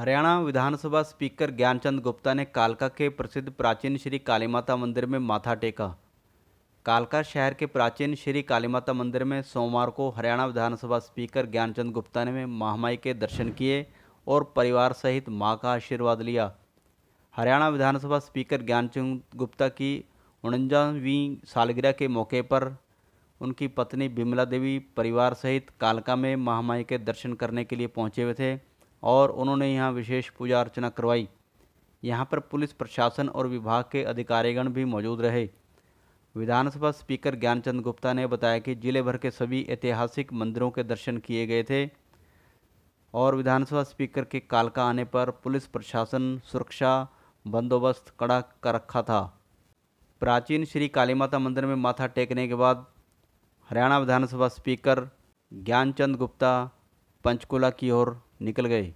Haryana Vidhansabha speaker Gyanchand Gupta ने कालका के प्रसिद्ध प्राचीन श्री काली माता मंदिर में माथा टेका कालका शहर के प्राचीन श्री काली माता मंदिर में सोमवार को हरियाणा विधानसभा स्पीकर ज्ञानचंद गुप्ता ने महामाई के दर्शन किए और परिवार सहित मां का आशीर्वाद लिया हरियाणा विधानसभा स्पीकर ज्ञानचंद गुप्ता की उनंजावी सालगिरह के मौके पर उनकी पत्नी बिमला देवी परिवार सहित कालका में महामाई के दर्शन करने के लिए पहुँचे हुए थे और उन्होंने यहाँ विशेष पूजा अर्चना करवाई यहाँ पर पुलिस प्रशासन और विभाग के अधिकारीगण भी मौजूद रहे विधानसभा स्पीकर ज्ञानचंद गुप्ता ने बताया कि जिले भर के सभी ऐतिहासिक मंदिरों के दर्शन किए गए थे और विधानसभा स्पीकर के कालका आने पर पुलिस प्रशासन सुरक्षा बंदोबस्त कड़ा कर रखा था प्राचीन श्री काली माता मंदिर में माथा टेकने के बाद हरियाणा विधानसभा स्पीकर ज्ञानचंद गुप्ता पंचकुला की ओर निकल गए